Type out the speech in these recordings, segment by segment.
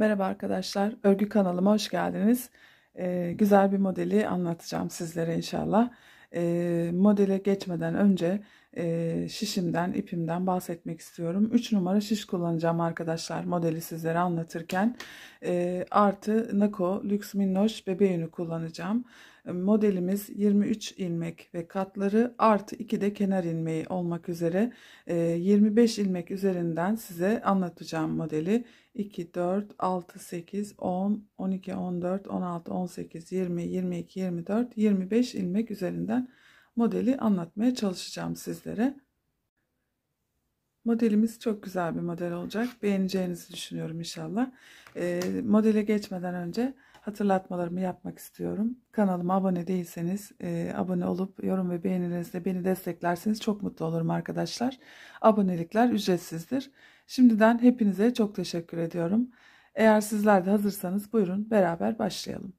Merhaba arkadaşlar, örgü kanalıma hoş geldiniz. Ee, güzel bir modeli anlatacağım sizlere inşallah. Ee, modele geçmeden önce e, şişimden, ipimden bahsetmek istiyorum. 3 numara şiş kullanacağım arkadaşlar modeli sizlere anlatırken. E, artı Nako Lux Minnoş bebe yünü kullanacağım. modelimiz 23 ilmek ve katları artı 2 de kenar ilmeği olmak üzere 25 ilmek üzerinden size anlatacağım modeli. 2, 4, 6, 8, 10, 12, 14, 16, 18, 20, 22, 24, 25 ilmek üzerinden modeli anlatmaya çalışacağım sizlere. Modelimiz çok güzel bir model olacak. Beğeneceğinizi düşünüyorum inşallah. E, modele geçmeden önce hatırlatmalarımı yapmak istiyorum. Kanalıma abone değilseniz e, abone olup yorum ve beğenilerinizle beni desteklerseniz çok mutlu olurum arkadaşlar. Abonelikler ücretsizdir. Şimdiden hepinize çok teşekkür ediyorum. Eğer sizler de hazırsanız buyurun beraber başlayalım.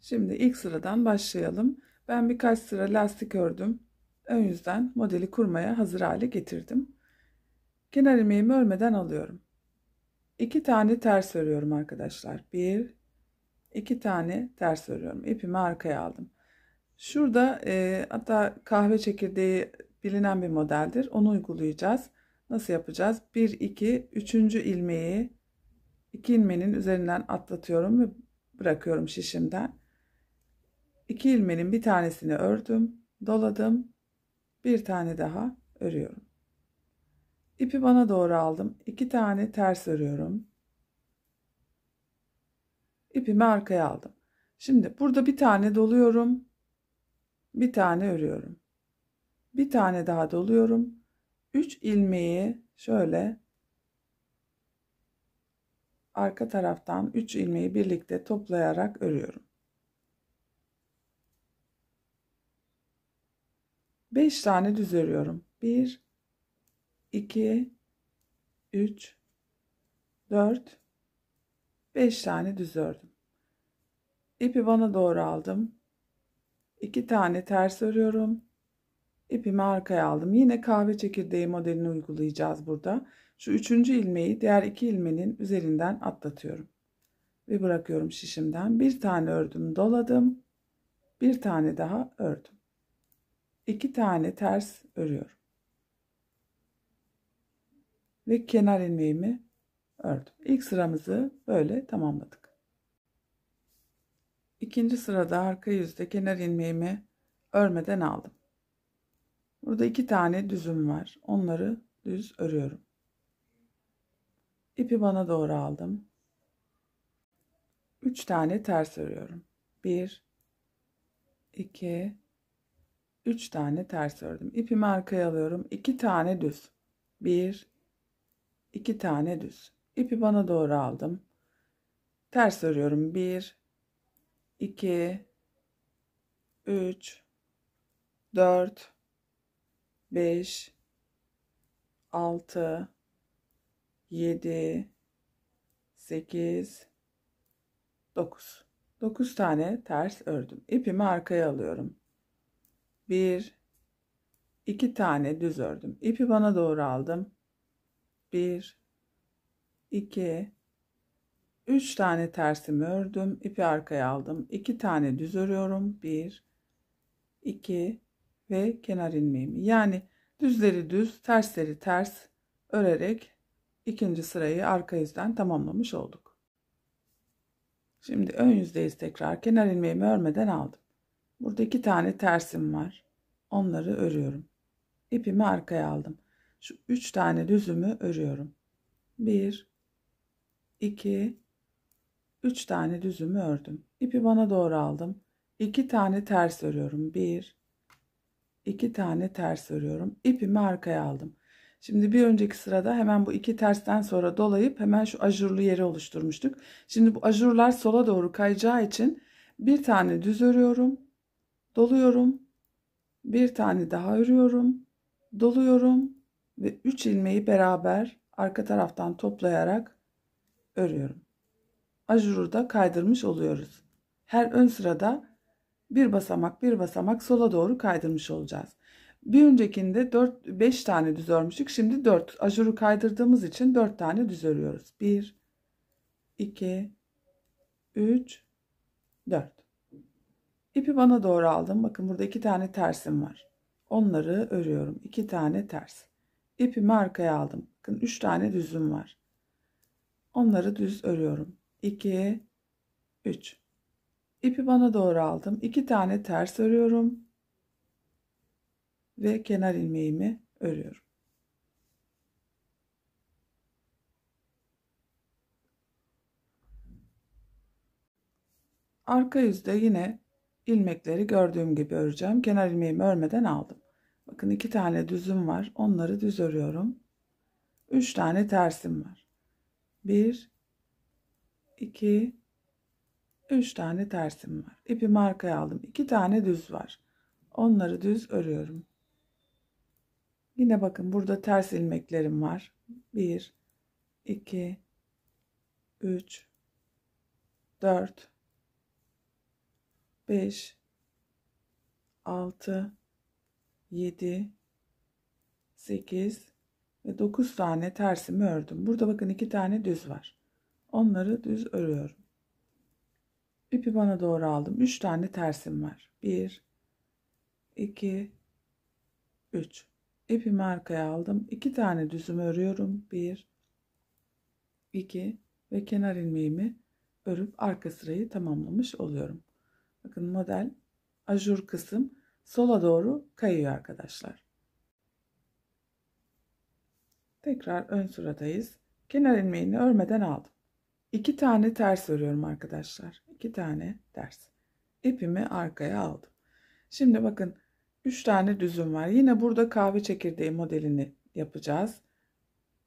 Şimdi ilk sıradan başlayalım. Ben birkaç sıra lastik ördüm. Ön yüzden modeli kurmaya hazır hale getirdim. Kenar ilmeğimi örmeden alıyorum. 2 tane ters örüyorum arkadaşlar. bir iki tane ters örüyorum. İpimi arkaya aldım. Şurada e, hatta kahve çekirdeği bilinen bir modeldir. Onu uygulayacağız. Nasıl yapacağız? bir iki üçüncü ilmeği iki ilmenin üzerinden atlatıyorum ve bırakıyorum şişimden. İki ilmeğin bir tanesini ördüm, doladım. Bir tane daha örüyorum. İpi bana doğru aldım. iki tane ters örüyorum. İpimi arkaya aldım. Şimdi burada bir tane doluyorum. Bir tane örüyorum. Bir tane daha doluyorum. Üç ilmeği şöyle arka taraftan 3 ilmeği birlikte toplayarak örüyorum. 5 tane düz örüyorum. 1 2 3 4 5 tane düz ördüm. İpi bana doğru aldım. 2 tane ters örüyorum. İpimi arkaya aldım. Yine kahve çekirdeği modelini uygulayacağız burada. Şu üçüncü ilmeği diğer iki ilmenin üzerinden atlatıyorum. Ve bırakıyorum şişimden. Bir tane ördüm doladım. Bir tane daha ördüm iki tane ters örüyorum. Ve kenar ilmeğimi ördüm. İlk sıramızı böyle tamamladık. İkinci sırada arka yüzde kenar ilmeğimi örmeden aldım. Burada iki tane düzüm var. Onları düz örüyorum. İpi bana doğru aldım. 3 tane ters örüyorum. 1 2 3 tane ters ördüm. İpimi arkaya alıyorum. 2 tane düz. 1 2 tane düz. İpi bana doğru aldım. Ters örüyorum. 1 2 3 4 5 6 7 8 9 9 tane ters ördüm. İpimi arkaya alıyorum bir, iki tane düz ördüm. İpi bana doğru aldım. Bir, iki, üç tane tersimi ördüm. İpi arkaya aldım. İki tane düz örüyorum. Bir, iki ve kenar ilmeğimi. Yani düzleri düz, tersleri ters örerek ikinci sırayı arka yüzden tamamlamış olduk. Şimdi ön yüzdeyiz tekrar. Kenar ilmeğimi örmeden aldım. Burada iki tane tersim var. Onları örüyorum. İpimi arkaya aldım. Şu üç tane düzümü örüyorum. Bir, iki, üç tane düzümü ördüm. İpi bana doğru aldım. İki tane ters örüyorum. Bir, iki tane ters örüyorum. İpimi arkaya aldım. Şimdi bir önceki sırada hemen bu iki tersten sonra dolayıp hemen şu ajurlu yeri oluşturmuştuk. Şimdi bu ajurlar sola doğru kayacağı için bir tane düz örüyorum doluyorum. Bir tane daha örüyorum. Doluyorum ve 3 ilmeği beraber arka taraftan toplayarak örüyorum. Ajuru da kaydırmış oluyoruz. Her ön sırada bir basamak bir basamak sola doğru kaydırmış olacağız. Bir öncekinde 4 5 tane düz örmüştük. Şimdi 4 ajuru kaydırdığımız için 4 tane düz örüyoruz. 1 2 3 4 İpi bana doğru aldım. Bakın burada iki tane tersim var. Onları örüyorum. İki tane ters. İpimi arkaya aldım. Bakın üç tane düzüm var. Onları düz örüyorum. 2 3 İpi bana doğru aldım. İki tane ters örüyorum. Ve kenar ilmeğimi örüyorum. Arka yüzde yine ilmekleri gördüğüm gibi öreceğim. Kenar ilmeğimi örmeden aldım. Bakın iki tane düzüm var. Onları düz örüyorum. Üç tane tersim var. Bir, iki, üç tane tersim var. İpi markaya aldım. İki tane düz var. Onları düz örüyorum. Yine bakın burada ters ilmeklerim var. Bir, iki, üç, dört. 5 6 7 8 ve 9 tane tersimi ördüm. Burada bakın 2 tane düz var. Onları düz örüyorum. İpi bana doğru aldım. 3 tane tersim var. 1 2 3 İpimi arkaya aldım. 2 tane düzüm örüyorum. 1 2 ve kenar ilmeğimi örüp arka sırayı tamamlamış oluyorum. Bakın model ajur kısım sola doğru kayıyor arkadaşlar. Tekrar ön sıradayız. Kenar ilmeğini örmeden aldım. İki tane ters örüyorum arkadaşlar. İki tane ters. İpimi arkaya aldım. Şimdi bakın 3 tane düzüm var. Yine burada kahve çekirdeği modelini yapacağız.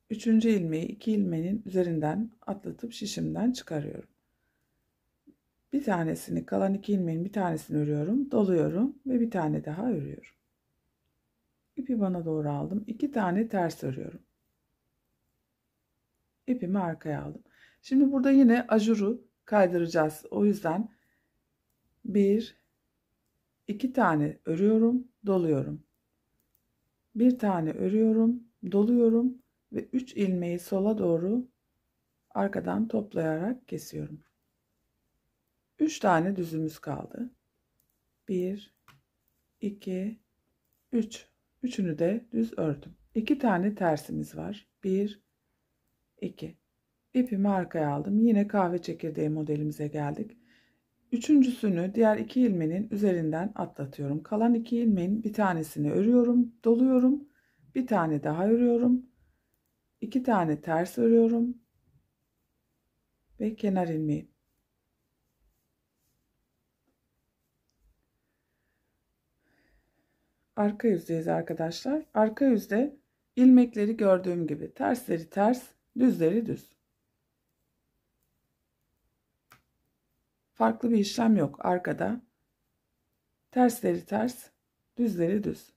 Üçüncü ilmeği iki ilmenin üzerinden atlatıp şişimden çıkarıyorum bir tanesini kalan iki ilmeğin bir tanesini örüyorum doluyorum ve bir tane daha örüyorum ipi bana doğru aldım iki tane ters örüyorum ipimi arkaya aldım şimdi burada yine ajuru kaydıracağız o yüzden bir iki tane örüyorum doluyorum bir tane örüyorum doluyorum ve 3 ilmeği sola doğru arkadan toplayarak kesiyorum. 3 tane düzümüz kaldı. 1 2 3. Üçünü de düz ördüm. 2 tane tersimiz var. 1 2. İpimi arkaya aldım. Yine kahve çekirdeği modelimize geldik. Üçüncüsünü diğer iki ilmenin üzerinden atlatıyorum. Kalan iki ilmeğin bir tanesini örüyorum, doluyorum. Bir tane daha örüyorum. İki tane ters örüyorum. Ve kenar ilmeği arka yüzdeyiz arkadaşlar. Arka yüzde ilmekleri gördüğüm gibi tersleri ters, düzleri düz. Farklı bir işlem yok arkada. Tersleri ters, düzleri düz.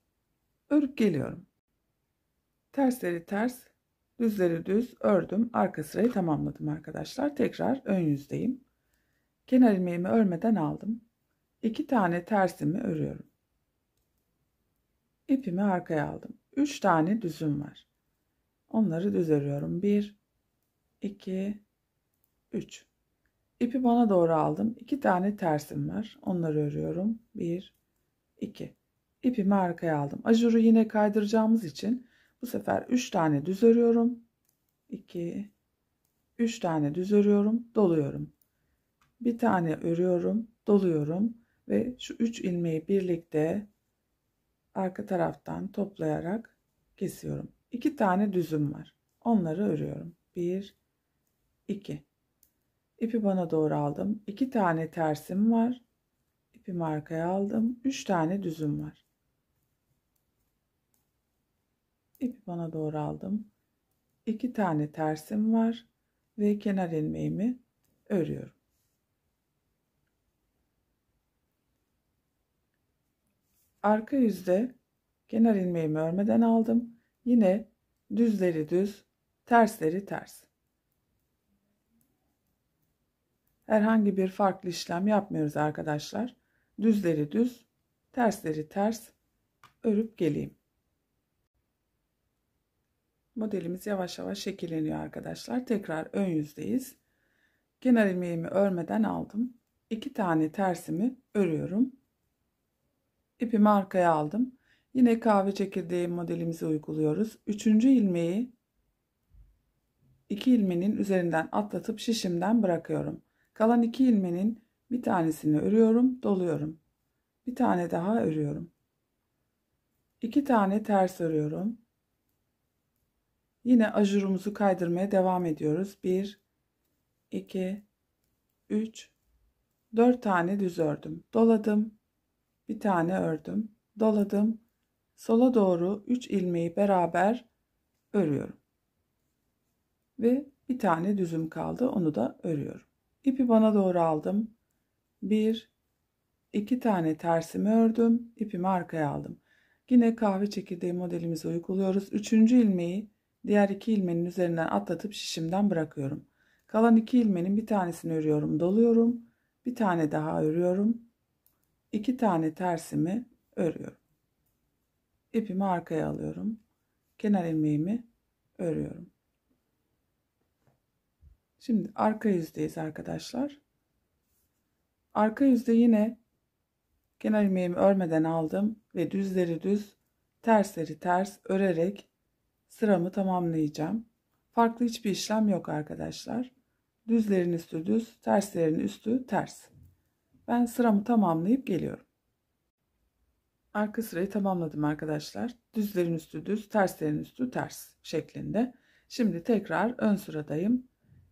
Örüp geliyorum. Tersleri ters, düzleri düz ördüm. Arka sırayı tamamladım arkadaşlar. Tekrar ön yüzdeyim. Kenar ilmeğimi örmeden aldım. 2 tane tersimi örüyorum ipimi arkaya aldım. 3 tane düzüm var. Onları düz örüyorum. 1 2 3 İpi bana doğru aldım. 2 tane tersim var. Onları örüyorum. 1 2 İpimi arkaya aldım. Ajuru yine kaydıracağımız için bu sefer 3 tane düz örüyorum. 2 3 tane düz örüyorum, doluyorum. Bir tane örüyorum, doluyorum ve şu 3 ilmeği birlikte arka taraftan toplayarak kesiyorum. İki tane düzüm var. Onları örüyorum. Bir, iki. İpi bana doğru aldım. İki tane tersim var. İpi arkaya aldım. Üç tane düzüm var. İpi bana doğru aldım. İki tane tersim var ve kenar ilmeğimi örüyorum. arka yüzde kenar ilmeğimi örmeden aldım. Yine düzleri düz, tersleri ters. Herhangi bir farklı işlem yapmıyoruz arkadaşlar. Düzleri düz, tersleri ters örüp geleyim. Modelimiz yavaş yavaş şekilleniyor arkadaşlar. Tekrar ön yüzdeyiz. Kenar ilmeğimi örmeden aldım. 2 tane tersimi örüyorum. İpimi arkaya aldım. Yine kahve çekirdeği modelimizi uyguluyoruz. Üçüncü ilmeği iki ilmenin üzerinden atlatıp şişimden bırakıyorum. Kalan iki ilmenin bir tanesini örüyorum, doluyorum. Bir tane daha örüyorum. İki tane ters örüyorum. Yine ajurumuzu kaydırmaya devam ediyoruz. Bir, iki, üç, dört tane düz ördüm. Doladım bir tane ördüm. Doladım. Sola doğru 3 ilmeği beraber örüyorum. Ve bir tane düzüm kaldı. Onu da örüyorum. İpi bana doğru aldım. 1 2 tane tersimi ördüm. ipimi arkaya aldım. Yine kahve çekirdeği modelimizi uyguluyoruz. Üçüncü ilmeği diğer iki ilmenin üzerinden atlatıp şişimden bırakıyorum. Kalan iki ilmenin bir tanesini örüyorum, doluyorum. Bir tane daha örüyorum. 2 tane tersimi örüyorum. İpimi arkaya alıyorum. Kenar ilmeğimi örüyorum. Şimdi arka yüzdeyiz arkadaşlar. Arka yüzde yine kenar ilmeğimi örmeden aldım ve düzleri düz, tersleri ters örerek sıramı tamamlayacağım. Farklı hiçbir işlem yok arkadaşlar. Düzlerin üstü düz, terslerin üstü ters. Ben sıramı tamamlayıp geliyorum. Arka sırayı tamamladım arkadaşlar. Düzlerin üstü düz, terslerin üstü ters şeklinde. Şimdi tekrar ön sıradayım.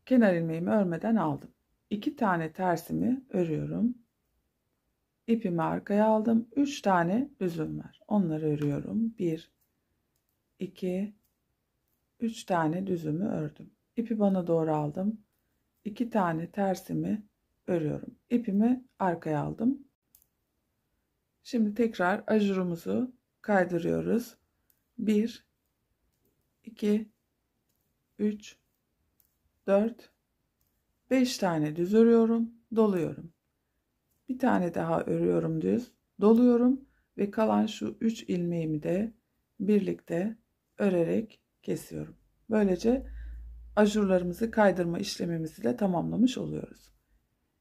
Kenar ilmeğimi örmeden aldım. 2 tane tersimi örüyorum. İpimi arkaya aldım. 3 tane düzüm var. Onları örüyorum. 1 2 3 tane düzümü ördüm. İpi bana doğru aldım. 2 tane tersimi örüyorum. İpimi arkaya aldım. Şimdi tekrar ajurumuzu kaydırıyoruz. 1 2 3 4 5 tane düz örüyorum, doluyorum. Bir tane daha örüyorum düz, doluyorum ve kalan şu 3 ilmeğimi de birlikte örerek kesiyorum. Böylece ajurlarımızı kaydırma işlemimizi de tamamlamış oluyoruz.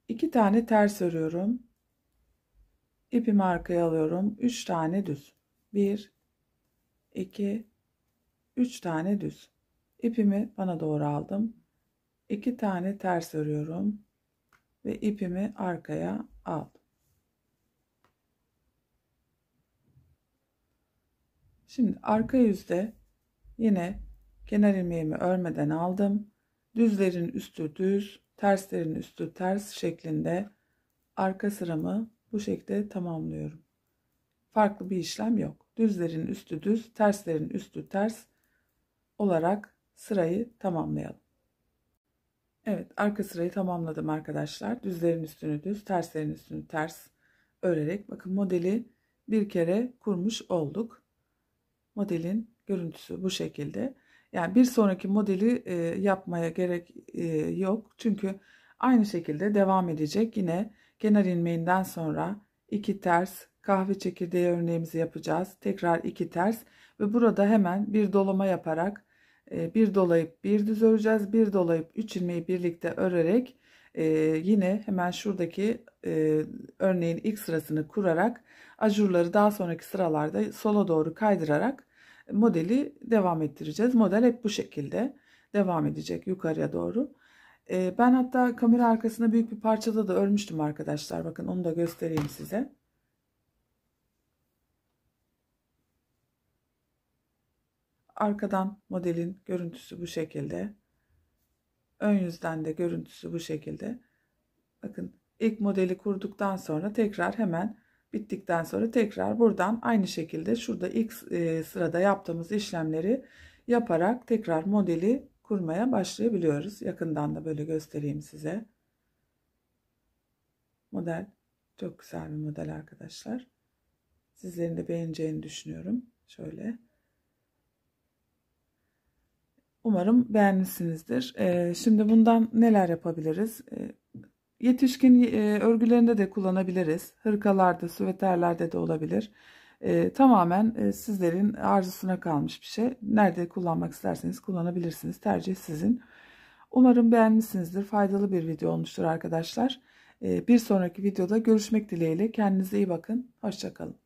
2 tane ters örüyorum. İpimi arkaya alıyorum. 3 tane düz. 1 2 3 tane düz. İpimi bana doğru aldım. 2 tane ters örüyorum ve ipimi arkaya aldım. Şimdi arka yüzde yine kenar ilmeğimi örmeden aldım. Düzlerin üstü düz, terslerin üstü ters şeklinde arka sıramı bu şekilde tamamlıyorum. Farklı bir işlem yok. Düzlerin üstü düz, terslerin üstü ters olarak sırayı tamamlayalım. Evet, arka sırayı tamamladım arkadaşlar. Düzlerin üstünü düz, terslerin üstünü ters örerek bakın modeli bir kere kurmuş olduk. Modelin görüntüsü bu şekilde. Yani bir sonraki modeli e, yapmaya gerek e, yok. Çünkü aynı şekilde devam edecek. Yine kenar ilmeğinden sonra iki ters kahve çekirdeği örneğimizi yapacağız. Tekrar iki ters ve burada hemen bir dolama yaparak e, bir dolayıp bir düz öreceğiz. Bir dolayıp üç ilmeği birlikte örerek e, yine hemen şuradaki e, örneğin ilk sırasını kurarak ajurları daha sonraki sıralarda sola doğru kaydırarak modeli devam ettireceğiz. Model hep bu şekilde devam edecek yukarıya doğru. Ee, ben hatta kamera arkasına büyük bir parçada da örmüştüm arkadaşlar. Bakın onu da göstereyim size. Arkadan modelin görüntüsü bu şekilde. Ön yüzden de görüntüsü bu şekilde. Bakın ilk modeli kurduktan sonra tekrar hemen Bittikten sonra tekrar buradan aynı şekilde şurada ilk e, sırada yaptığımız işlemleri yaparak tekrar modeli kurmaya başlayabiliyoruz. Yakından da böyle göstereyim size. Model çok güzel bir model arkadaşlar. Sizlerin de beğeneceğini düşünüyorum. Şöyle. Umarım beğenmişsinizdir. E, şimdi bundan neler yapabiliriz? E, Yetişkin e, örgülerinde de kullanabiliriz. Hırkalarda, süveterlerde de olabilir. E, tamamen e, sizlerin arzusuna kalmış bir şey. Nerede kullanmak isterseniz kullanabilirsiniz. Tercih sizin. Umarım beğenmişsinizdir. Faydalı bir video olmuştur arkadaşlar. Bir sonraki videoda görüşmek dileğiyle. Kendinize iyi bakın. Hoşçakalın.